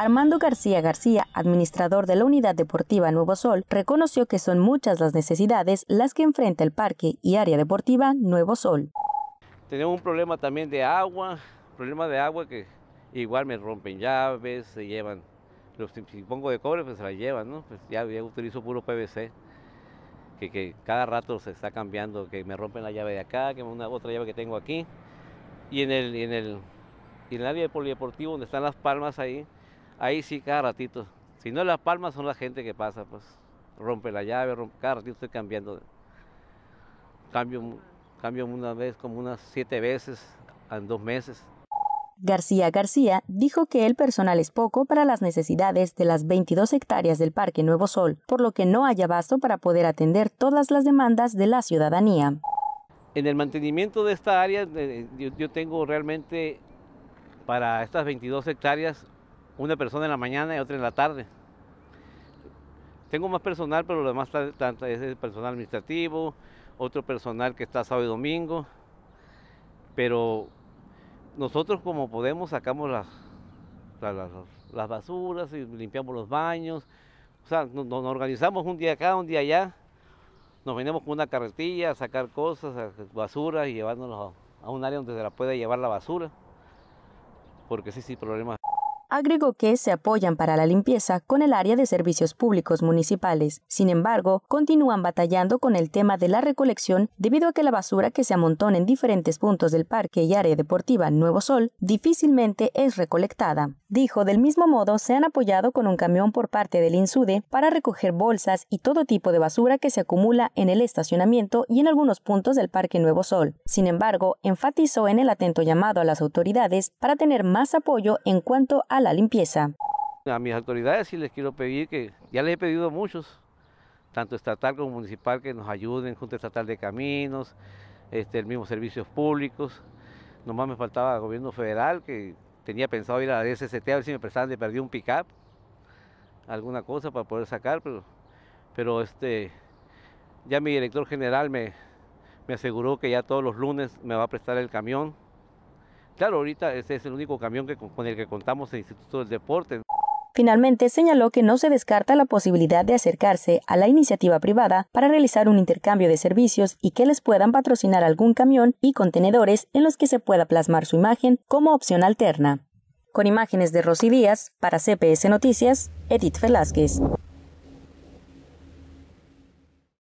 Armando García García, administrador de la Unidad Deportiva Nuevo Sol, reconoció que son muchas las necesidades las que enfrenta el parque y área deportiva Nuevo Sol. Tenemos un problema también de agua, problema de agua que igual me rompen llaves, se llevan, los, si pongo de cobre pues se la llevan, ¿no? Pues ya, utilizo puro PVC. Que, cada rato se está cambiando, que me rompen la llave de acá, que una otra llave que tengo aquí. Y en el, en el, en el área de polideportivo donde están las palmas ahí, ahí sí cada ratito. Si no las palmas son la gente que pasa, pues rompe la llave, rompe, cada ratito estoy cambiando. Cambio, cambio una vez, como unas siete veces en dos meses. García García dijo que el personal es poco para las necesidades de las 22 hectáreas del Parque Nuevo Sol, por lo que no haya abasto para poder atender todas las demandas de la ciudadanía. En el mantenimiento de esta área, eh, yo tengo realmente para estas 22 hectáreas una persona en la mañana y otra en la tarde. Tengo más personal, pero lo demás es el personal administrativo, otro personal que está sábado y domingo. Pero nosotros como podemos sacamos las, las, basuras y limpiamos los baños. O sea, nos, organizamos un día acá, un día allá. Nos venimos con una carretilla a sacar cosas, a basuras y llevándonos a, un área donde se la pueda llevar la basura. Porque sí, sí, problemas. Agregó que se apoyan para la limpieza con el área de servicios públicos municipales. Sin embargo, continúan batallando con el tema de la recolección debido a que la basura que se amontona en diferentes puntos del parque y área deportiva Nuevo Sol difícilmente es recolectada. Dijo, del mismo modo, se han apoyado con un camión por parte del INSUDE para recoger bolsas y todo tipo de basura que se acumula en el estacionamiento y en algunos puntos del Parque Nuevo Sol. Sin embargo, enfatizó en el atento llamado a las autoridades para tener más apoyo en cuanto a la limpieza. A mis autoridades sí les quiero pedir que, ya les he pedido muchos, tanto estatal como municipal, que nos ayuden, Junta Estatal de Caminos, este, el mismo servicios públicos. Nomás me faltaba el gobierno federal que tenía pensado ir a la DSCT a ver si me prestaban de perdí un pickup, alguna cosa para poder sacar, pero, pero este, ya mi director general me, me aseguró que ya todos los lunes me va a prestar el camión. Claro, ahorita ese es el único camión que, con el que contamos en el Instituto del Deporte. Finalmente, señaló que no se descarta la posibilidad de acercarse a la iniciativa privada para realizar un intercambio de servicios y que les puedan patrocinar algún camión y contenedores en los que se pueda plasmar su imagen como opción alterna. Con imágenes de Rosy Díaz, para CPS Noticias, Edith Velázquez.